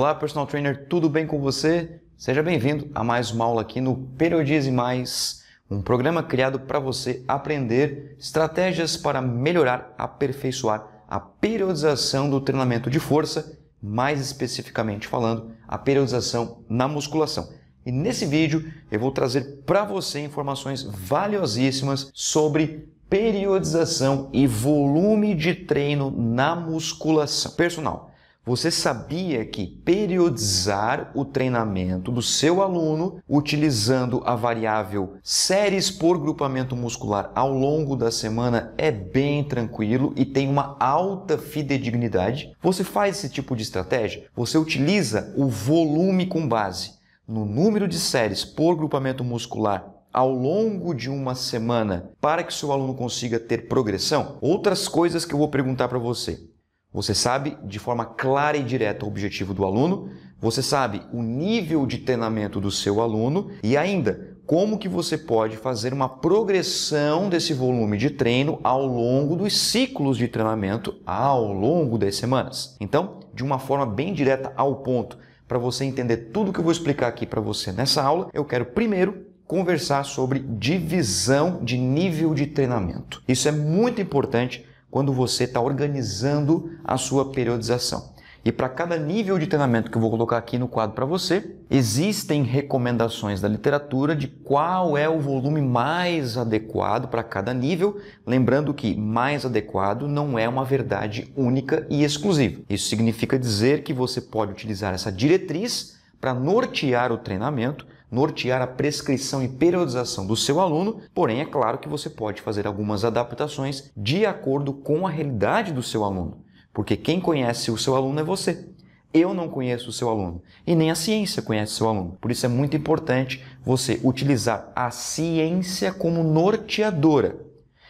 Olá, personal trainer, tudo bem com você? Seja bem-vindo a mais uma aula aqui no Periodize Mais, um programa criado para você aprender estratégias para melhorar, aperfeiçoar a periodização do treinamento de força, mais especificamente falando, a periodização na musculação. E nesse vídeo eu vou trazer para você informações valiosíssimas sobre periodização e volume de treino na musculação. Personal, você sabia que periodizar o treinamento do seu aluno utilizando a variável séries por grupamento muscular ao longo da semana é bem tranquilo e tem uma alta fidedignidade? Você faz esse tipo de estratégia? Você utiliza o volume com base no número de séries por grupamento muscular ao longo de uma semana para que seu aluno consiga ter progressão? Outras coisas que eu vou perguntar para você. Você sabe de forma clara e direta o objetivo do aluno, você sabe o nível de treinamento do seu aluno e ainda como que você pode fazer uma progressão desse volume de treino ao longo dos ciclos de treinamento ao longo das semanas. Então, de uma forma bem direta ao ponto, para você entender tudo que eu vou explicar aqui para você nessa aula, eu quero primeiro conversar sobre divisão de nível de treinamento. Isso é muito importante quando você está organizando a sua periodização. E para cada nível de treinamento que eu vou colocar aqui no quadro para você, existem recomendações da literatura de qual é o volume mais adequado para cada nível. Lembrando que mais adequado não é uma verdade única e exclusiva. Isso significa dizer que você pode utilizar essa diretriz para nortear o treinamento nortear a prescrição e periodização do seu aluno, porém é claro que você pode fazer algumas adaptações de acordo com a realidade do seu aluno, porque quem conhece o seu aluno é você. Eu não conheço o seu aluno e nem a ciência conhece o seu aluno. Por isso é muito importante você utilizar a ciência como norteadora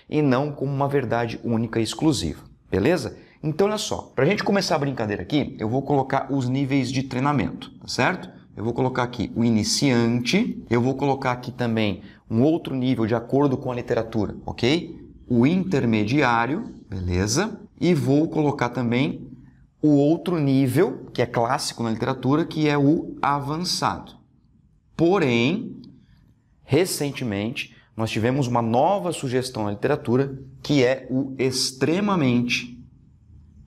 e não como uma verdade única e exclusiva, beleza? Então olha só, para a gente começar a brincadeira aqui, eu vou colocar os níveis de treinamento, tá certo? eu vou colocar aqui o iniciante, eu vou colocar aqui também um outro nível de acordo com a literatura, ok? O intermediário, beleza? E vou colocar também o outro nível, que é clássico na literatura, que é o avançado. Porém, recentemente, nós tivemos uma nova sugestão na literatura, que é o extremamente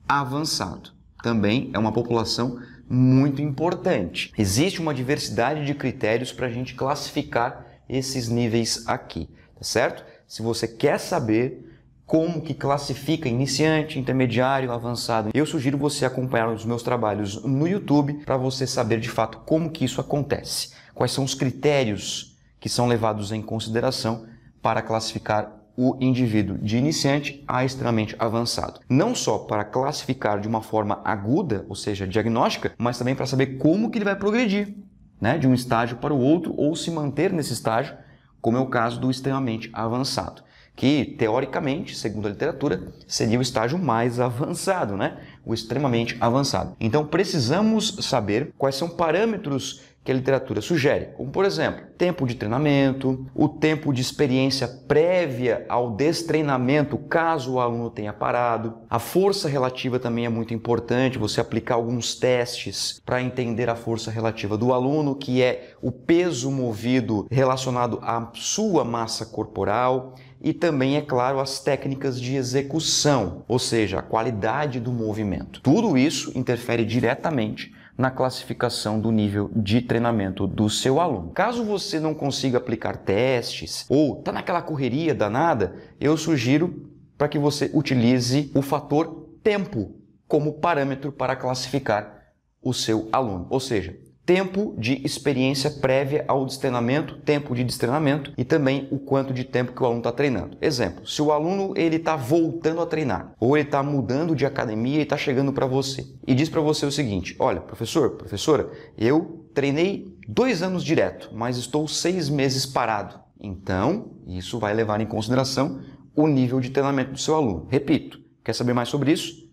avançado. Também é uma população muito importante. Existe uma diversidade de critérios para a gente classificar esses níveis aqui, tá certo? Se você quer saber como que classifica iniciante, intermediário, avançado. Eu sugiro você acompanhar os meus trabalhos no YouTube para você saber de fato como que isso acontece. Quais são os critérios que são levados em consideração para classificar o indivíduo de iniciante a extremamente avançado. Não só para classificar de uma forma aguda, ou seja, diagnóstica, mas também para saber como que ele vai progredir, né, de um estágio para o outro ou se manter nesse estágio, como é o caso do extremamente avançado, que teoricamente, segundo a literatura, seria o estágio mais avançado, né? O extremamente avançado. Então precisamos saber quais são parâmetros que a literatura sugere, como por exemplo, tempo de treinamento, o tempo de experiência prévia ao destreinamento, caso o aluno tenha parado. A força relativa também é muito importante, você aplicar alguns testes para entender a força relativa do aluno, que é o peso movido relacionado à sua massa corporal e também, é claro, as técnicas de execução, ou seja, a qualidade do movimento. Tudo isso interfere diretamente na classificação do nível de treinamento do seu aluno. Caso você não consiga aplicar testes ou está naquela correria danada, eu sugiro para que você utilize o fator tempo como parâmetro para classificar o seu aluno. Ou seja, tempo de experiência prévia ao destrenamento, tempo de destrenamento e também o quanto de tempo que o aluno está treinando. Exemplo, se o aluno ele está voltando a treinar ou ele está mudando de academia e está chegando para você e diz para você o seguinte, olha, professor, professora, eu treinei dois anos direto, mas estou seis meses parado. Então, isso vai levar em consideração o nível de treinamento do seu aluno. Repito, quer saber mais sobre isso?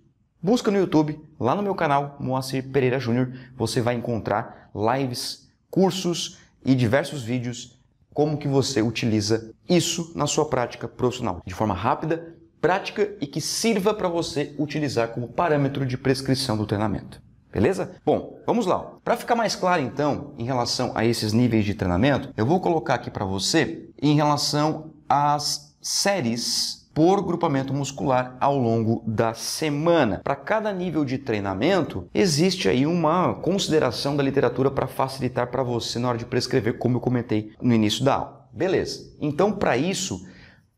Busca no YouTube, lá no meu canal Moacir Pereira Júnior, você vai encontrar lives, cursos e diversos vídeos como que você utiliza isso na sua prática profissional, de forma rápida, prática e que sirva para você utilizar como parâmetro de prescrição do treinamento. Beleza? Bom, vamos lá. Para ficar mais claro então em relação a esses níveis de treinamento, eu vou colocar aqui para você em relação às séries por grupamento muscular ao longo da semana. Para cada nível de treinamento, existe aí uma consideração da literatura para facilitar para você na hora de prescrever, como eu comentei no início da aula. Beleza. Então, para isso,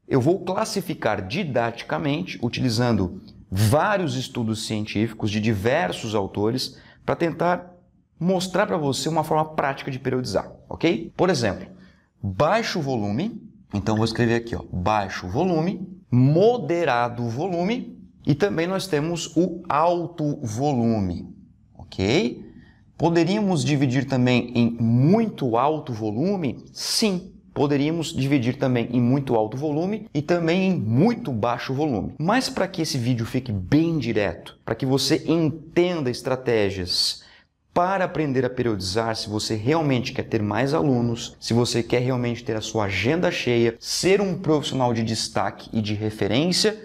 eu vou classificar didaticamente, utilizando vários estudos científicos de diversos autores, para tentar mostrar para você uma forma prática de periodizar, ok? Por exemplo, baixo volume. Então, vou escrever aqui, ó, baixo volume moderado volume e também nós temos o alto volume, ok? Poderíamos dividir também em muito alto volume? Sim, Poderíamos dividir também em muito alto volume e também em muito baixo volume. Mas para que esse vídeo fique bem direto, para que você entenda estratégias para aprender a periodizar, se você realmente quer ter mais alunos, se você quer realmente ter a sua agenda cheia, ser um profissional de destaque e de referência,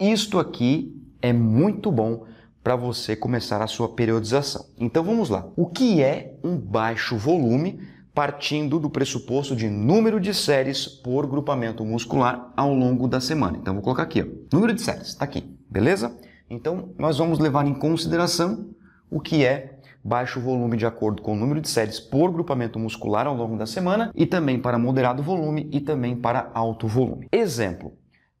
isto aqui é muito bom para você começar a sua periodização. Então vamos lá. O que é um baixo volume partindo do pressuposto de número de séries por grupamento muscular ao longo da semana? Então vou colocar aqui, ó. número de séries, está aqui, beleza? Então nós vamos levar em consideração o que é baixo volume de acordo com o número de séries por grupamento muscular ao longo da semana e também para moderado volume e também para alto volume. Exemplo: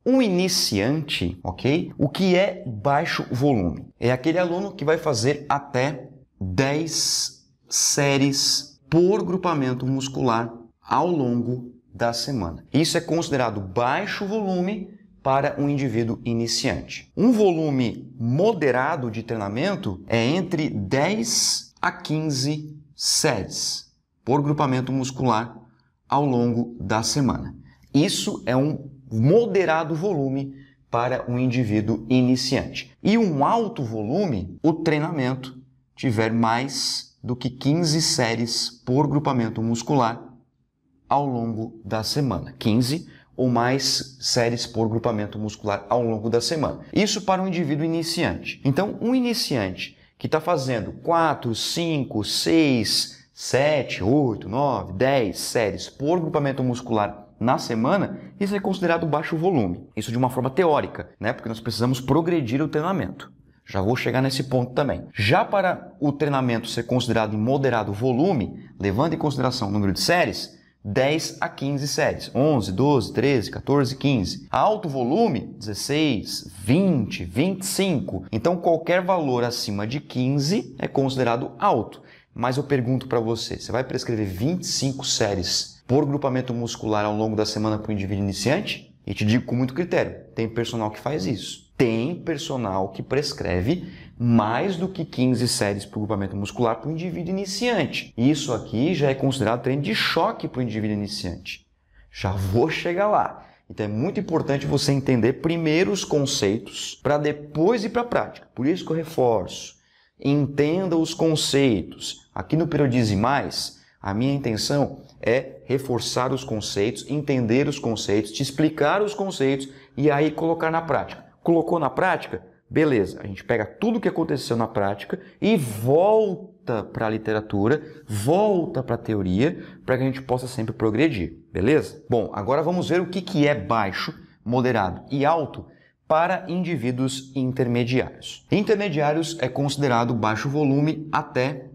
um iniciante, ok? O que é baixo volume? É aquele aluno que vai fazer até 10 séries por grupamento muscular ao longo da semana. Isso é considerado baixo volume para um indivíduo iniciante. Um volume moderado de treinamento é entre 10 a 15 séries por grupamento muscular ao longo da semana. Isso é um moderado volume para um indivíduo iniciante. E um alto volume, o treinamento tiver mais do que 15 séries por grupamento muscular ao longo da semana. 15 ou mais séries por grupamento muscular ao longo da semana. Isso para um indivíduo iniciante. Então, um iniciante que está fazendo 4, 5, 6, 7, 8, 9, 10 séries por grupamento muscular na semana, isso é considerado baixo volume. Isso de uma forma teórica, né? Porque nós precisamos progredir o treinamento. Já vou chegar nesse ponto também. Já para o treinamento ser considerado em moderado volume, levando em consideração o número de séries, 10 a 15 séries, 11, 12, 13, 14, 15. Alto volume, 16, 20, 25. Então qualquer valor acima de 15 é considerado alto. Mas eu pergunto para você, você vai prescrever 25 séries por grupamento muscular ao longo da semana para o indivíduo iniciante? E te digo com muito critério, tem personal que faz isso. Tem personal que prescreve mais do que 15 séries por grupamento muscular para o indivíduo iniciante. Isso aqui já é considerado treino de choque para o indivíduo iniciante. Já vou chegar lá. Então é muito importante você entender primeiro os conceitos para depois ir para a prática. Por isso que eu reforço. Entenda os conceitos. Aqui no Periodize Mais, a minha intenção é reforçar os conceitos, entender os conceitos, te explicar os conceitos e aí colocar na prática. Colocou na prática? Beleza, a gente pega tudo o que aconteceu na prática e volta para a literatura, volta para a teoria, para que a gente possa sempre progredir, beleza? Bom, agora vamos ver o que, que é baixo, moderado e alto para indivíduos intermediários. Intermediários é considerado baixo volume até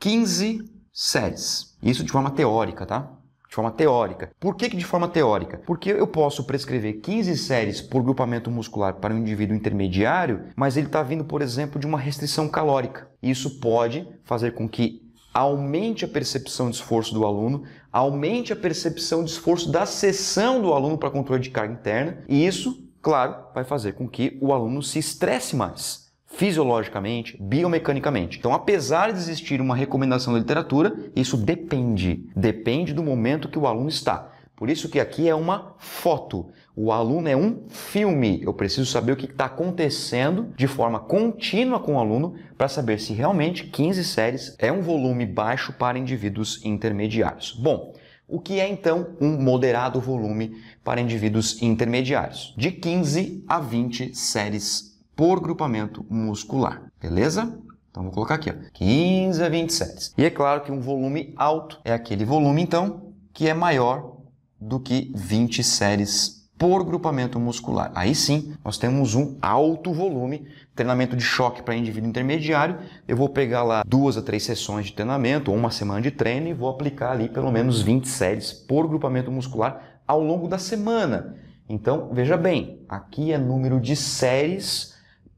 15 séries. Isso de forma teórica, tá? de forma teórica. Por que, que de forma teórica? Porque eu posso prescrever 15 séries por grupamento muscular para um indivíduo intermediário, mas ele está vindo, por exemplo, de uma restrição calórica. Isso pode fazer com que aumente a percepção de esforço do aluno, aumente a percepção de esforço da sessão do aluno para controle de carga interna, e isso, claro, vai fazer com que o aluno se estresse mais fisiologicamente, biomecanicamente. Então, apesar de existir uma recomendação da literatura, isso depende, depende do momento que o aluno está. Por isso que aqui é uma foto. O aluno é um filme. Eu preciso saber o que está acontecendo de forma contínua com o aluno para saber se realmente 15 séries é um volume baixo para indivíduos intermediários. Bom, o que é então um moderado volume para indivíduos intermediários? De 15 a 20 séries por grupamento muscular, beleza? Então, vou colocar aqui, ó, 15 a 27. E é claro que um volume alto é aquele volume, então, que é maior do que 20 séries por grupamento muscular. Aí sim, nós temos um alto volume, treinamento de choque para indivíduo intermediário. Eu vou pegar lá duas a três sessões de treinamento, ou uma semana de treino, e vou aplicar ali pelo menos 20 séries por grupamento muscular ao longo da semana. Então, veja bem, aqui é número de séries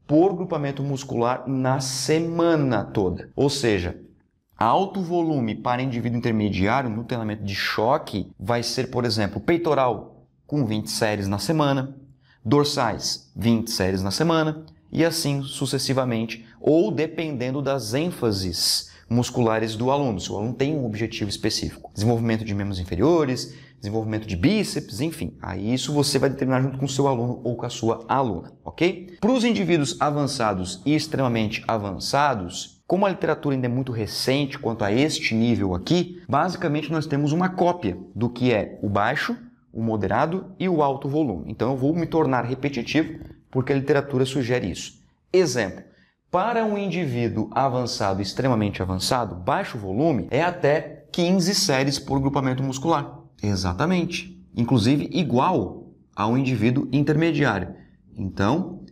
por grupamento muscular na semana toda. Ou seja, alto volume para indivíduo intermediário no treinamento de choque vai ser, por exemplo, peitoral com 20 séries na semana, dorsais 20 séries na semana e assim sucessivamente, ou dependendo das ênfases musculares do aluno, se o aluno tem um objetivo específico. Desenvolvimento de membros inferiores, desenvolvimento de bíceps, enfim. Aí isso você vai determinar junto com o seu aluno ou com a sua aluna, ok? Para os indivíduos avançados e extremamente avançados, como a literatura ainda é muito recente quanto a este nível aqui, basicamente nós temos uma cópia do que é o baixo, o moderado e o alto volume. Então eu vou me tornar repetitivo porque a literatura sugere isso. Exemplo: para um indivíduo avançado, extremamente avançado, baixo volume é até 15 séries por grupamento muscular. Exatamente. Inclusive igual ao indivíduo intermediário. Então,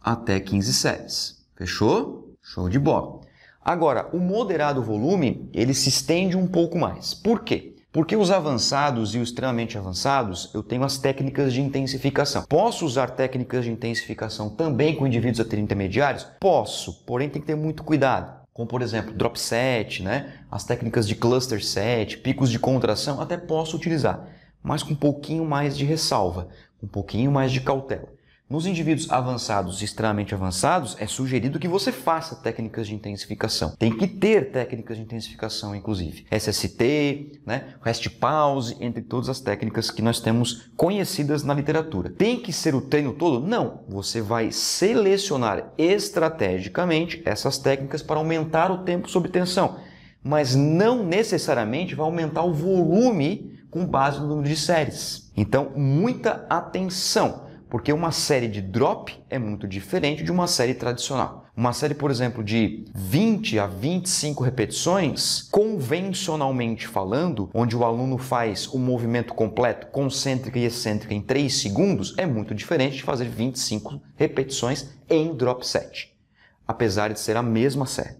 até 15 séries. Fechou? Show de bola. Agora, o moderado volume, ele se estende um pouco mais. Por quê? Porque os avançados e os extremamente avançados, eu tenho as técnicas de intensificação. Posso usar técnicas de intensificação também com indivíduos intermediários? Posso, porém tem que ter muito cuidado como por exemplo drop set, né? as técnicas de cluster set, picos de contração, até posso utilizar, mas com um pouquinho mais de ressalva, um pouquinho mais de cautela. Nos indivíduos avançados e extremamente avançados, é sugerido que você faça técnicas de intensificação. Tem que ter técnicas de intensificação, inclusive. SST, né, rest pause, entre todas as técnicas que nós temos conhecidas na literatura. Tem que ser o treino todo? Não. Você vai selecionar estrategicamente essas técnicas para aumentar o tempo sob tensão, mas não necessariamente vai aumentar o volume com base no número de séries. Então, muita atenção. Porque uma série de drop é muito diferente de uma série tradicional. Uma série, por exemplo, de 20 a 25 repetições, convencionalmente falando, onde o aluno faz o movimento completo, concêntrica e excêntrica, em 3 segundos, é muito diferente de fazer 25 repetições em drop set, apesar de ser a mesma série.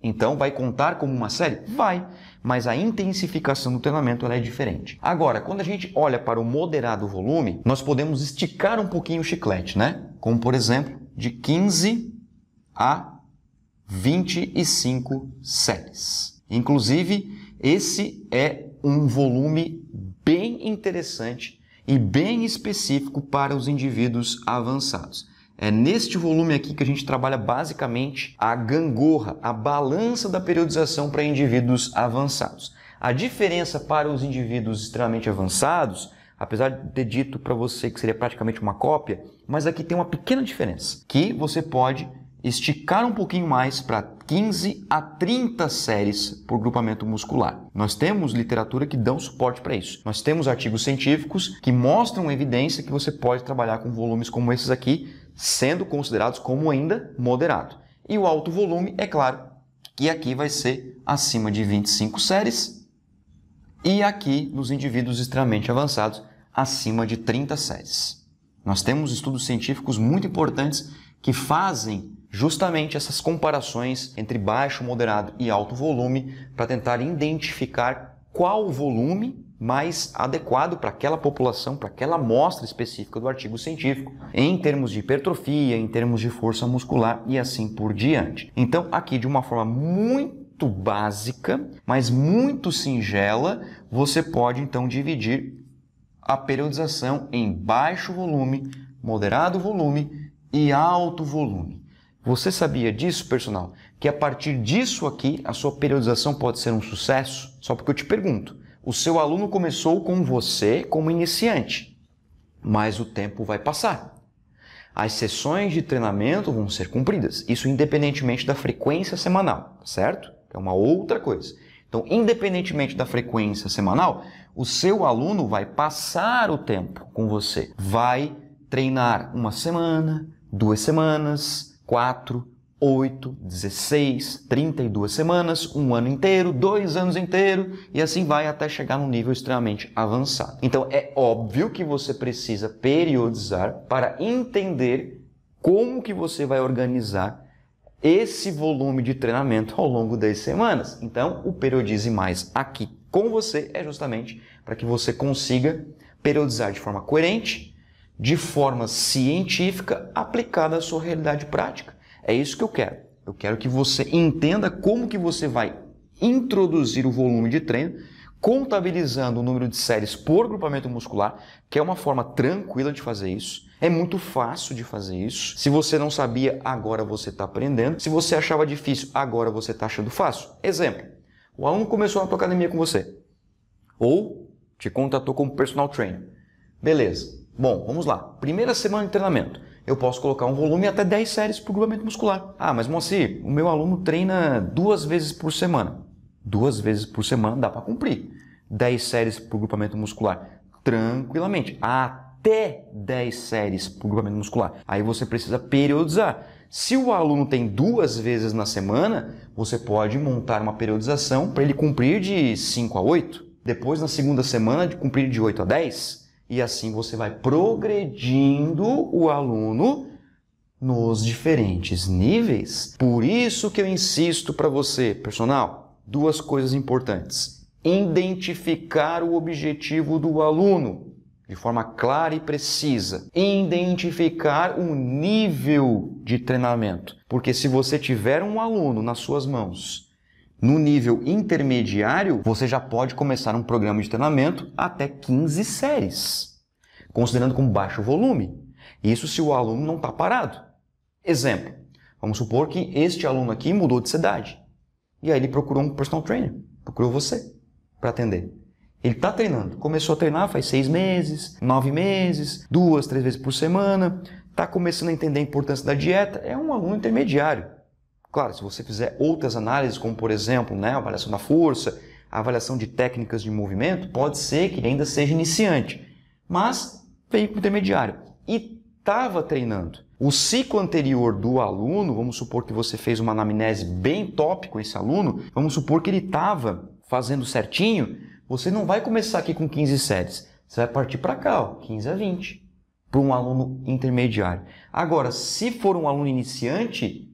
Então, vai contar como uma série? Vai mas a intensificação do treinamento é diferente. Agora, quando a gente olha para o moderado volume, nós podemos esticar um pouquinho o chiclete, né? Como por exemplo, de 15 a 25 séries. Inclusive, esse é um volume bem interessante e bem específico para os indivíduos avançados. É neste volume aqui que a gente trabalha basicamente a gangorra, a balança da periodização para indivíduos avançados. A diferença para os indivíduos extremamente avançados, apesar de ter dito para você que seria praticamente uma cópia, mas aqui tem uma pequena diferença, que você pode esticar um pouquinho mais para 15 a 30 séries por grupamento muscular. Nós temos literatura que dão suporte para isso. Nós temos artigos científicos que mostram evidência que você pode trabalhar com volumes como esses aqui, sendo considerados como ainda moderado. E o alto volume, é claro, que aqui vai ser acima de 25 séries e aqui nos indivíduos extremamente avançados acima de 30 séries. Nós temos estudos científicos muito importantes que fazem justamente essas comparações entre baixo, moderado e alto volume para tentar identificar qual o volume mais adequado para aquela população, para aquela amostra específica do artigo científico, em termos de hipertrofia, em termos de força muscular e assim por diante. Então, aqui de uma forma muito básica, mas muito singela, você pode então dividir a periodização em baixo volume, moderado volume e alto volume. Você sabia disso, personal? que a partir disso aqui a sua periodização pode ser um sucesso? Só porque eu te pergunto. O seu aluno começou com você como iniciante, mas o tempo vai passar. As sessões de treinamento vão ser cumpridas, isso independentemente da frequência semanal, certo? É uma outra coisa. Então, independentemente da frequência semanal, o seu aluno vai passar o tempo com você. Vai treinar uma semana, duas semanas, quatro, 8, 16, 32 semanas, um ano inteiro, dois anos inteiro e assim vai até chegar num nível extremamente avançado. Então é óbvio que você precisa periodizar para entender como que você vai organizar esse volume de treinamento ao longo das semanas. Então o periodize mais aqui com você é justamente para que você consiga periodizar de forma coerente, de forma científica, aplicada à sua realidade prática é isso que eu quero. Eu quero que você entenda como que você vai introduzir o volume de treino, contabilizando o número de séries por grupamento muscular, que é uma forma tranquila de fazer isso. É muito fácil de fazer isso. Se você não sabia, agora você está aprendendo. Se você achava difícil, agora você está achando fácil. Exemplo: o aluno começou na tua academia com você, ou te contratou como personal trainer. Beleza. Bom, vamos lá. Primeira semana de treinamento eu posso colocar um volume até 10 séries por grupamento muscular. Ah, mas Moacir, o meu aluno treina duas vezes por semana. Duas vezes por semana dá para cumprir. 10 séries por grupamento muscular. Tranquilamente. Até 10 séries por grupamento muscular. Aí você precisa periodizar. Se o aluno tem duas vezes na semana, você pode montar uma periodização para ele cumprir de 5 a 8. Depois, na segunda semana, de cumprir de 8 a 10 e assim você vai progredindo o aluno nos diferentes níveis. Por isso que eu insisto para você, personal, duas coisas importantes. Identificar o objetivo do aluno de forma clara e precisa. Identificar o nível de treinamento. Porque se você tiver um aluno nas suas mãos no nível intermediário, você já pode começar um programa de treinamento até 15 séries, considerando com baixo volume. Isso se o aluno não está parado. Exemplo, vamos supor que este aluno aqui mudou de cidade. E aí ele procurou um personal trainer, procurou você para atender. Ele está treinando, começou a treinar faz seis meses, nove meses, duas, três vezes por semana, está começando a entender a importância da dieta, é um aluno intermediário. Claro, se você fizer outras análises, como por exemplo, né, avaliação da força, avaliação de técnicas de movimento, pode ser que ele ainda seja iniciante, mas veio intermediário e estava treinando. O ciclo anterior do aluno, vamos supor que você fez uma anamnese bem top com esse aluno, vamos supor que ele estava fazendo certinho, você não vai começar aqui com 15 séries, você vai partir para cá, ó, 15 a 20, para um aluno intermediário. Agora, se for um aluno iniciante,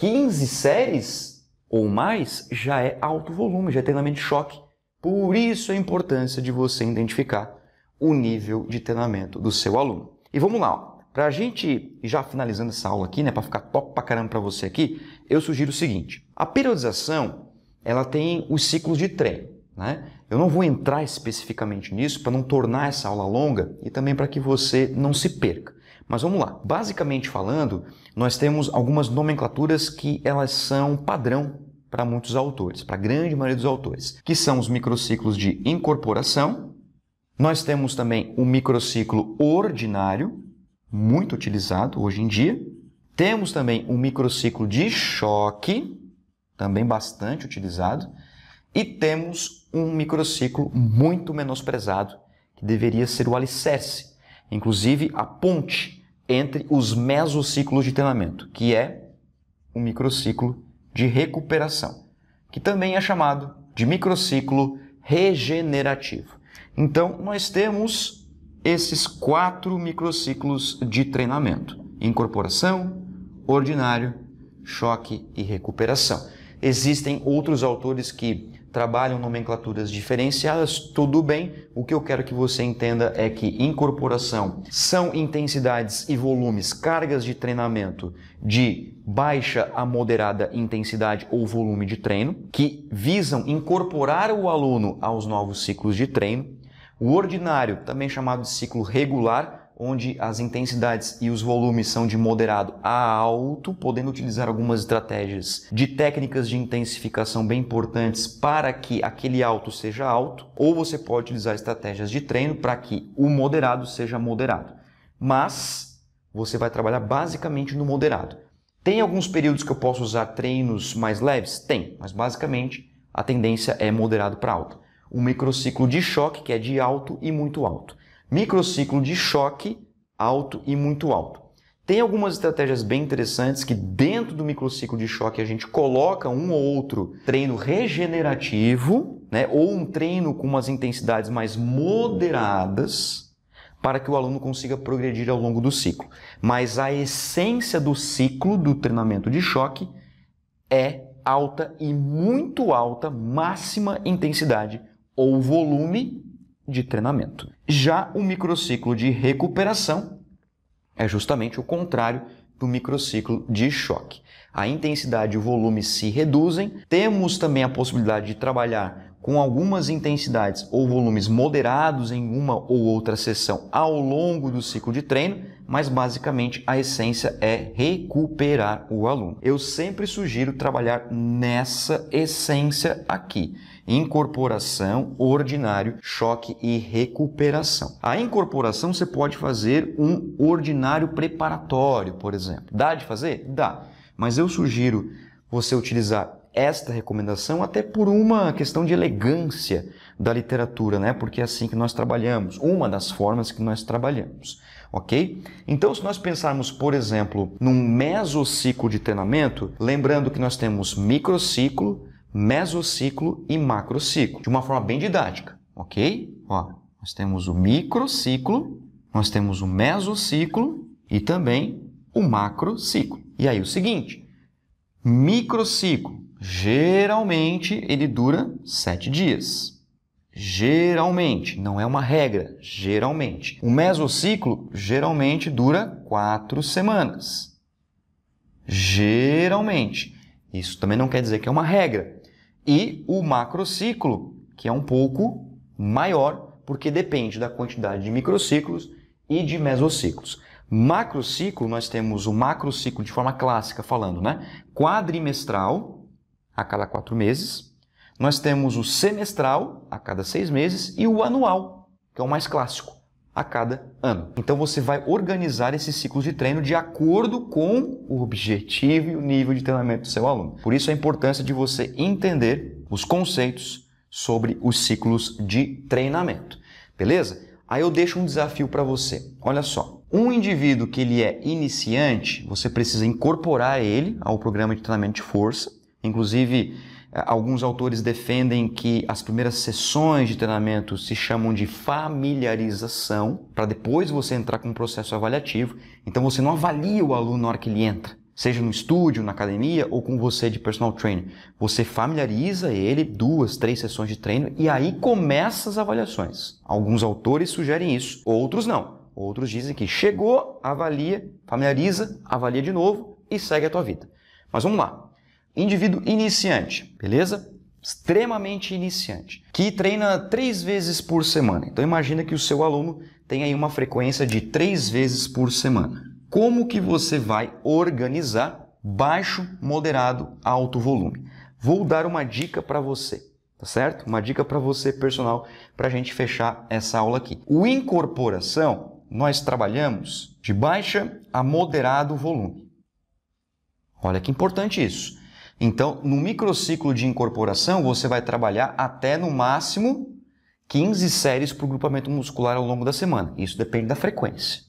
15 séries ou mais já é alto volume, já é treinamento de choque. Por isso a importância de você identificar o nível de treinamento do seu aluno. E vamos lá, para a gente já finalizando essa aula aqui, né, para ficar top para caramba para você aqui, eu sugiro o seguinte: a periodização ela tem os ciclos de treino. Né? Eu não vou entrar especificamente nisso para não tornar essa aula longa e também para que você não se perca. Mas vamos lá. Basicamente falando, nós temos algumas nomenclaturas que elas são padrão para muitos autores, para a grande maioria dos autores, que são os microciclos de incorporação. Nós temos também o microciclo ordinário, muito utilizado hoje em dia. Temos também o microciclo de choque, também bastante utilizado. E temos um microciclo muito menosprezado, que deveria ser o alicerce, inclusive a ponte entre os mesociclos de treinamento, que é o microciclo de recuperação, que também é chamado de microciclo regenerativo. Então, nós temos esses quatro microciclos de treinamento: incorporação, ordinário, choque e recuperação. Existem outros autores que trabalham nomenclaturas diferenciadas, tudo bem. O que eu quero que você entenda é que incorporação são intensidades e volumes, cargas de treinamento de baixa a moderada intensidade ou volume de treino, que visam incorporar o aluno aos novos ciclos de treino. O ordinário, também chamado de ciclo regular, onde as intensidades e os volumes são de moderado a alto, podendo utilizar algumas estratégias de técnicas de intensificação bem importantes para que aquele alto seja alto, ou você pode utilizar estratégias de treino para que o moderado seja moderado. Mas você vai trabalhar basicamente no moderado. Tem alguns períodos que eu posso usar treinos mais leves? Tem, mas basicamente a tendência é moderado para alto. Um microciclo de choque que é de alto e muito alto microciclo de choque alto e muito alto. Tem algumas estratégias bem interessantes que dentro do microciclo de choque a gente coloca um ou outro treino regenerativo, né, ou um treino com umas intensidades mais moderadas para que o aluno consiga progredir ao longo do ciclo. Mas a essência do ciclo do treinamento de choque é alta e muito alta máxima intensidade ou volume de treinamento. Já o microciclo de recuperação é justamente o contrário do microciclo de choque. A intensidade e o volume se reduzem. Temos também a possibilidade de trabalhar com algumas intensidades ou volumes moderados em uma ou outra sessão ao longo do ciclo de treino, mas basicamente a essência é recuperar o aluno. Eu sempre sugiro trabalhar nessa essência aqui incorporação, ordinário, choque e recuperação. A incorporação você pode fazer um ordinário preparatório, por exemplo. Dá de fazer? Dá. Mas eu sugiro você utilizar esta recomendação até por uma questão de elegância da literatura, né? Porque é assim que nós trabalhamos, uma das formas que nós trabalhamos, ok? Então, se nós pensarmos, por exemplo, num mesociclo de treinamento, lembrando que nós temos microciclo, mesociclo e macrociclo, de uma forma bem didática, ok? Ó, nós temos o microciclo, nós temos o mesociclo e também o macrociclo. E aí o seguinte, microciclo, geralmente ele dura sete dias. Geralmente, não é uma regra, geralmente. O mesociclo geralmente dura quatro semanas. Geralmente. Isso também não quer dizer que é uma regra, e o macrociclo, que é um pouco maior, porque depende da quantidade de microciclos e de mesociclos. Macrociclo, nós temos o macrociclo de forma clássica falando, né? Quadrimestral, a cada quatro meses. Nós temos o semestral, a cada seis meses. E o anual, que é o mais clássico a cada ano. Então você vai organizar esses ciclos de treino de acordo com o objetivo e o nível de treinamento do seu aluno. Por isso a importância de você entender os conceitos sobre os ciclos de treinamento. Beleza? Aí eu deixo um desafio para você. Olha só. Um indivíduo que ele é iniciante, você precisa incorporar ele ao programa de treinamento de força. Inclusive, eh, alguns autores defendem que as primeiras sessões de treinamento se chamam de familiarização, para depois você entrar com um processo avaliativo. Então você não avalia o aluno na hora que ele entra, seja no estúdio, na academia ou com você de personal trainer. Você familiariza ele duas, três sessões de treino e aí começa as avaliações. Alguns autores sugerem isso, outros não. Outros dizem que chegou, avalia, familiariza, avalia de novo e segue a tua vida. Mas vamos lá. Indivíduo iniciante, beleza? Extremamente iniciante, que treina três vezes por semana. Então imagina que o seu aluno tem aí uma frequência de três vezes por semana. Como que você vai organizar baixo, moderado, alto volume? Vou dar uma dica para você tá certo? Uma dica para você, personal, para a gente fechar essa aula aqui. O incorporação, nós trabalhamos de baixa a moderado volume. Olha que importante isso. Então, no microciclo de incorporação, você vai trabalhar até no máximo 15 séries para o grupamento muscular ao longo da semana. Isso depende da frequência.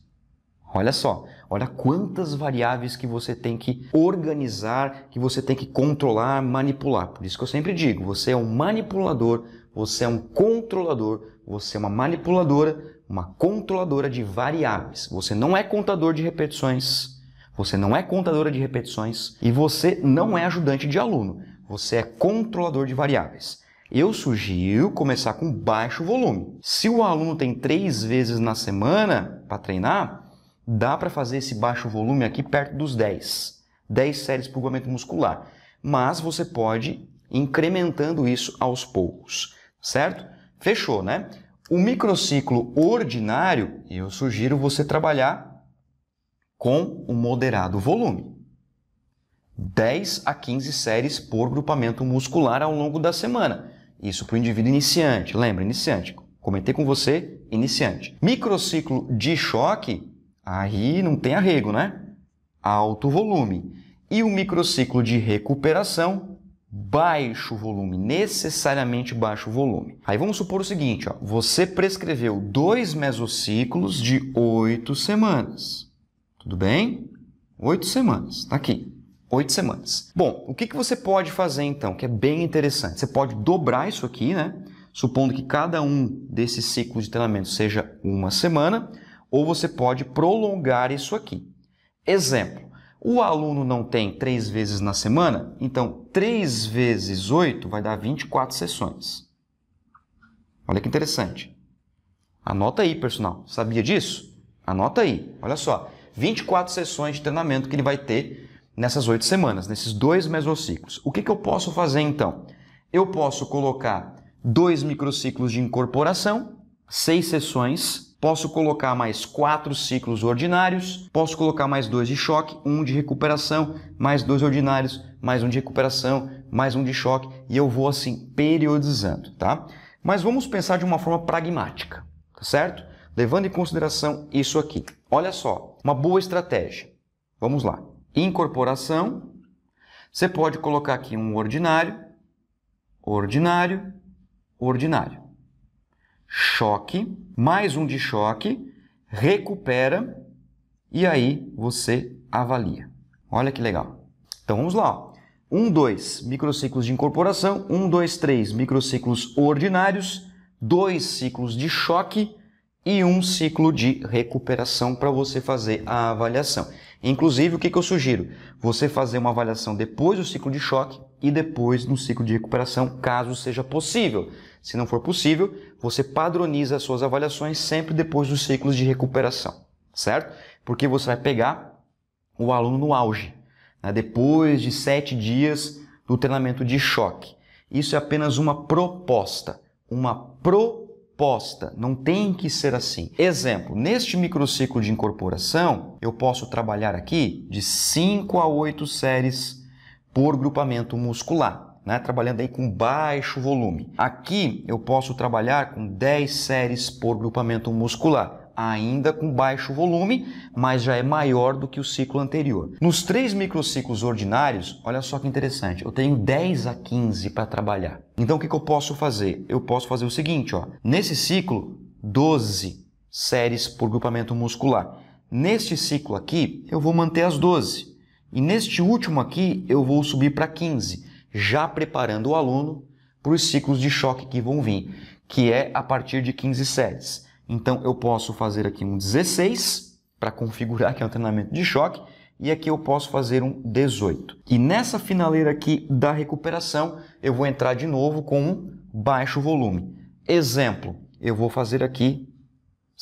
Olha só, olha quantas variáveis que você tem que organizar, que você tem que controlar, manipular. Por isso que eu sempre digo, você é um manipulador, você é um controlador, você é uma manipuladora, uma controladora de variáveis. Você não é contador de repetições, você não é contadora de repetições e você não é ajudante de aluno, você é controlador de variáveis. Eu sugiro começar com baixo volume. Se o aluno tem três vezes na semana para treinar, dá para fazer esse baixo volume aqui perto dos 10. 10 séries por aumento muscular. Mas você pode incrementando isso aos poucos, certo? Fechou, né? O microciclo ordinário, eu sugiro você trabalhar com um moderado volume. 10 a 15 séries por grupamento muscular ao longo da semana. Isso para o indivíduo iniciante, lembra, iniciante. Comentei com você, iniciante. Microciclo de choque, aí não tem arrego, né? Alto volume. E o microciclo de recuperação, baixo volume, necessariamente baixo volume. Aí vamos supor o seguinte, ó, você prescreveu dois mesociclos de oito semanas. Tudo bem? Oito semanas, está aqui. Oito semanas. Bom, o que, que você pode fazer então, que é bem interessante? Você pode dobrar isso aqui, né? Supondo que cada um desses ciclos de treinamento seja uma semana, ou você pode prolongar isso aqui. Exemplo, o aluno não tem três vezes na semana, então três vezes oito vai dar 24 sessões. Olha que interessante. Anota aí, pessoal. Sabia disso? Anota aí. Olha só. 24 sessões de treinamento que ele vai ter nessas oito semanas, nesses dois mesociclos. O que, que eu posso fazer então? Eu posso colocar dois microciclos de incorporação, seis sessões, posso colocar mais quatro ciclos ordinários, posso colocar mais dois de choque, um de recuperação, mais dois ordinários, mais um de recuperação, mais um de choque, e eu vou assim periodizando, tá? Mas vamos pensar de uma forma pragmática, tá certo? levando em consideração isso aqui. Olha só, uma boa estratégia. Vamos lá. Incorporação. Você pode colocar aqui um ordinário, ordinário, ordinário. Choque, mais um de choque, recupera e aí você avalia. Olha que legal. Então vamos lá. 1, 2, microciclos de incorporação. 1, 2, 3, microciclos ordinários. 2 ciclos de choque e um ciclo de recuperação para você fazer a avaliação. Inclusive, o que, que eu sugiro? Você fazer uma avaliação depois do ciclo de choque e depois no ciclo de recuperação, caso seja possível. Se não for possível, você padroniza as suas avaliações sempre depois dos ciclos de recuperação, certo? Porque você vai pegar o aluno no auge, né? depois de sete dias do treinamento de choque. Isso é apenas uma proposta, uma proposta não tem que ser assim. Exemplo, neste microciclo de incorporação, eu posso trabalhar aqui de 5 a 8 séries por grupamento muscular, né? trabalhando aí com baixo volume. Aqui eu posso trabalhar com 10 séries por grupamento muscular ainda com baixo volume, mas já é maior do que o ciclo anterior. Nos três microciclos ordinários, olha só que interessante, eu tenho 10 a 15 para trabalhar. Então o que, que eu posso fazer? Eu posso fazer o seguinte, ó, nesse ciclo, 12 séries por grupamento muscular. Neste ciclo aqui, eu vou manter as 12. E neste último aqui, eu vou subir para 15, já preparando o aluno para os ciclos de choque que vão vir, que é a partir de 15 séries. Então eu posso fazer aqui um 16 para configurar que é um treinamento de choque e aqui eu posso fazer um 18. E nessa finaleira aqui da recuperação eu vou entrar de novo com um baixo volume. Exemplo, eu vou fazer aqui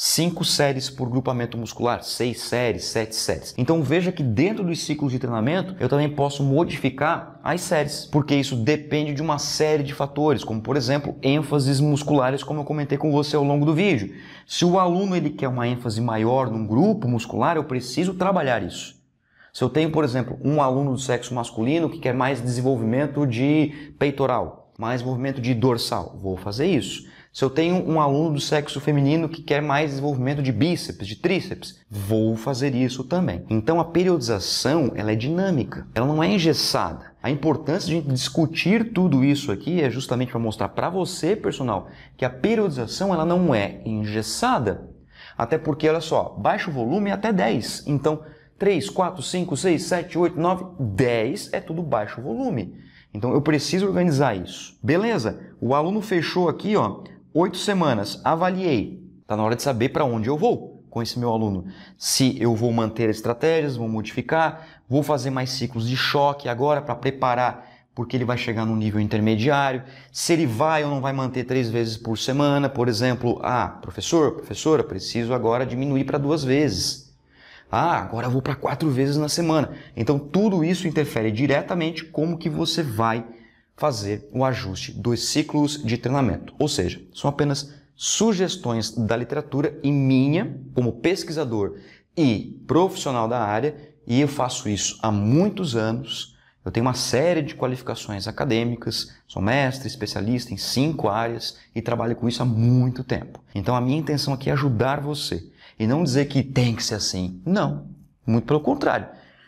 cinco séries por grupamento muscular, seis séries, sete séries. Então veja que dentro dos ciclos de treinamento eu também posso modificar as séries, porque isso depende de uma série de fatores, como por exemplo ênfases musculares, como eu comentei com você ao longo do vídeo. Se o aluno ele quer uma ênfase maior num grupo muscular, eu preciso trabalhar isso. Se eu tenho, por exemplo, um aluno do sexo masculino que quer mais desenvolvimento de peitoral, mais movimento de dorsal, vou fazer isso. Se eu tenho um aluno do sexo feminino que quer mais desenvolvimento de bíceps, de tríceps, vou fazer isso também. Então a periodização ela é dinâmica, ela não é engessada. A importância de discutir tudo isso aqui é justamente para mostrar para você, personal, que a periodização ela não é engessada. Até porque, olha só, baixo volume até 10. Então, 3, 4, 5, 6, 7, 8, 9, 10 é tudo baixo volume. Então eu preciso organizar isso. Beleza? O aluno fechou aqui, ó, Oito semanas, avaliei. Está na hora de saber para onde eu vou com esse meu aluno. Se eu vou manter estratégias, vou modificar, vou fazer mais ciclos de choque agora para preparar porque ele vai chegar no nível intermediário, se ele vai ou não vai manter três vezes por semana, por exemplo, ah, professor, professora, preciso agora diminuir para duas vezes. Ah, agora eu vou para quatro vezes na semana. Então tudo isso interfere diretamente como que você vai fazer o ajuste dos ciclos de treinamento. Ou seja, são apenas sugestões da literatura e minha, como pesquisador e profissional da área, e eu faço isso há muitos anos. Eu tenho uma série de qualificações acadêmicas, sou mestre, especialista em cinco áreas e trabalho com isso há muito tempo. Então a minha intenção aqui é ajudar você e não dizer que tem que ser assim. Não, muito pelo contrário.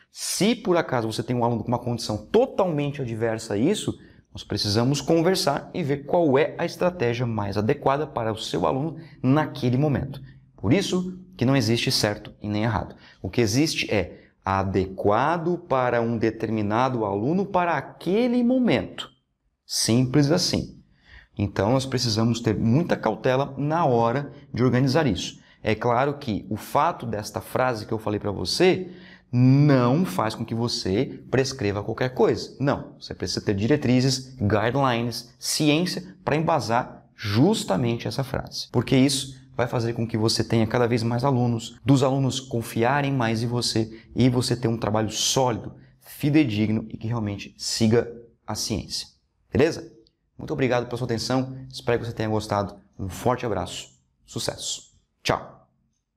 Se por acaso você tem um aluno com uma condição totalmente adversa a isso, nós precisamos conversar e ver qual é a estratégia mais adequada para o seu aluno naquele momento. Por isso que não existe certo e nem errado. O que existe é adequado para um determinado aluno para aquele momento. Simples assim. Então nós precisamos ter muita cautela na hora de organizar isso. É claro que o fato desta frase que eu falei para você não faz com que você prescreva qualquer coisa. Não, você precisa ter diretrizes, guidelines, ciência para embasar justamente essa frase. Porque isso vai fazer com que você tenha cada vez mais alunos, dos alunos confiarem mais em você e você ter um trabalho sólido, fidedigno e que realmente siga a ciência. Beleza? Muito obrigado pela sua atenção, espero que você tenha gostado. Um forte abraço, sucesso! Tchau!